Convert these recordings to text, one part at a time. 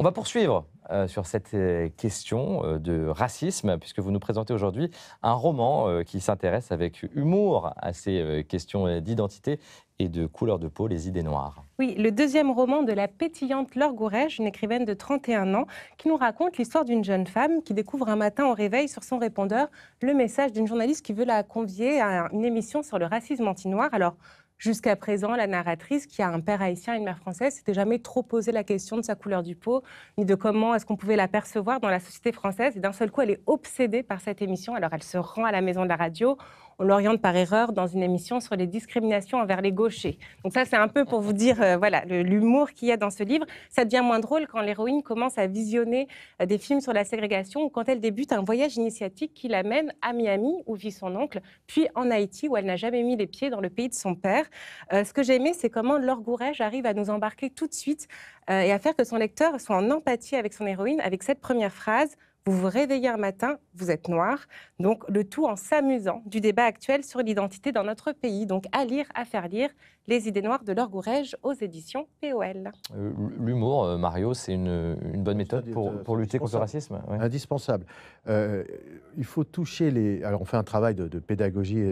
On va poursuivre euh, sur cette euh, question euh, de racisme, puisque vous nous présentez aujourd'hui un roman qui s'intéresse avec humour à ces questions d'identité et de couleur de peau, les idées noires. Oui, le deuxième roman de la pétillante Laure Gourège, une écrivaine de 31 ans, qui nous raconte l'histoire d'une jeune femme qui découvre un matin au réveil sur son répondeur le message d'une journaliste qui veut la convier à une émission sur le racisme anti-noir. Alors, jusqu'à présent, la narratrice, qui a un père haïtien et une mère française, s'était jamais trop posé la question de sa couleur du peau, ni de comment est-ce qu'on pouvait la percevoir dans la société française. Et d'un seul coup, elle est obsédée par cette émission. Alors, elle se rend à la maison de la radio on l'oriente par erreur dans une émission sur les discriminations envers les gauchers. Donc ça, c'est un peu pour vous dire, euh, voilà, l'humour qu'il y a dans ce livre. Ça devient moins drôle quand l'héroïne commence à visionner euh, des films sur la ségrégation ou quand elle débute un voyage initiatique qui l'amène à Miami, où vit son oncle, puis en Haïti, où elle n'a jamais mis les pieds dans le pays de son père. Euh, ce que j'ai aimé, c'est comment Laure arrive à nous embarquer tout de suite et à faire que son lecteur soit en empathie avec son héroïne, avec cette première phrase vous vous réveillez un matin, vous êtes noir. Donc le tout en s'amusant du débat actuel sur l'identité dans notre pays. Donc à lire, à faire lire Les idées noires de Laure aux éditions POL. Euh, l'humour, euh, Mario, c'est une, bonne méthode pour, lutter contre le racisme Indispensable. Euh, il faut toucher les... Alors on fait un travail de, pédagogie.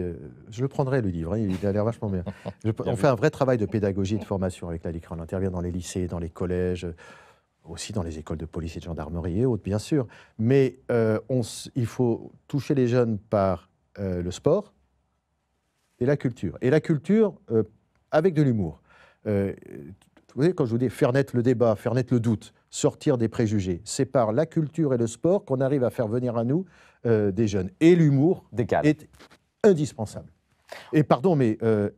Je le prendrai, le livre, hein, il a l'air vachement bien. on fait un vrai travail de pédagogie et de formation avec la LICRA. On intervient dans les lycées, dans les collèges aussi dans les écoles de police et de gendarmerie et autres, bien sûr. Mais euh, il faut toucher les jeunes par euh, le sport et la culture. Et la culture euh, avec de l'humour. vous voyez, quand je vous dis faire naître le débat, faire naître le doute, sortir des préjugés, c'est par la culture et le sport qu'on arrive à faire venir à nous des jeunes. Et l'humour est indispensable. Et pardon, mais vous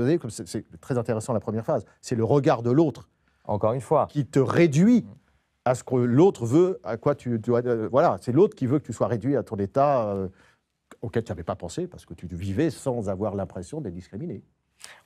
voyez, c'est très intéressant la première phase, c'est le regard de l'autre encore une fois. Qui te réduit à ce que l'autre veut, à quoi tu dois. Euh, voilà, c'est l'autre qui veut que tu sois réduit à ton état euh, auquel tu n'avais pas pensé, parce que tu vivais sans avoir l'impression d'être discriminé.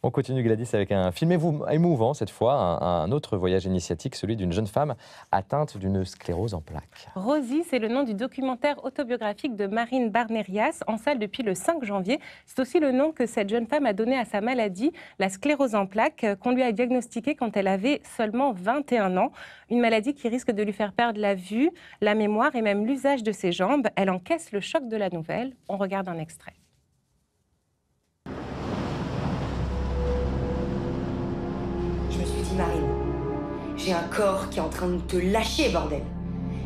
On continue Gladys avec un film émouvant cette fois, un, autre voyage initiatique, celui d'une jeune femme atteinte d'une sclérose en plaques. Rosie, c'est le nom du documentaire autobiographique de Marine Barnerias en salle depuis le 5 janvier. C'est aussi le nom que cette jeune femme a donné à sa maladie, la sclérose en plaques, euh, qu'on lui a diagnostiquée quand elle avait seulement 21 ans. Une maladie qui risque de lui faire perdre la vue, la mémoire et même l'usage de ses jambes. Elle encaisse le choc de la nouvelle. On regarde un extrait. J'ai un corps qui est en train de te lâcher, bordel.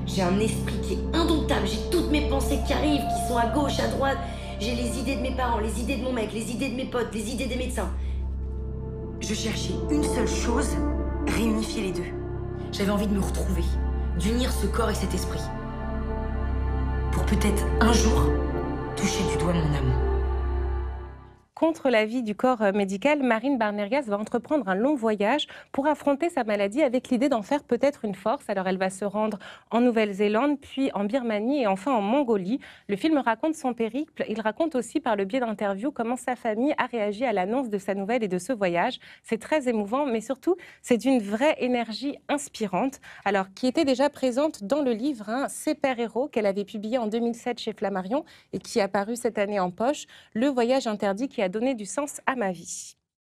J'ai un esprit qui est indomptable. J'ai toutes mes pensées qui arrivent, qui sont à gauche, à droite. J'ai les idées de mes parents, les idées de mon mec, les idées de mes potes, les idées des médecins. Je cherchais une seule chose, réunifier les deux. J'avais envie de me retrouver, d'unir ce corps et cet esprit. Pour peut-être un jour toucher du doigt mon âme. Contre l'avis du corps euh, médical, Marine Barnerias va entreprendre un long voyage pour affronter sa maladie avec l'idée d'en faire peut-être une force. Alors elle va se rendre en Nouvelle-Zélande, puis en Birmanie et enfin en Mongolie. Le film raconte son périple. Il raconte aussi par le biais d'interviews comment sa famille a réagi à l'annonce de sa nouvelle et de ce voyage. C'est très émouvant, mais surtout c'est d'une vraie énergie inspirante. Alors qui était déjà présente dans le livre C'est hein, Héros qu'elle avait publié en 2007 chez Flammarion et qui est apparu cette année en poche. Le voyage interdit qui a donner du sens à ma vie.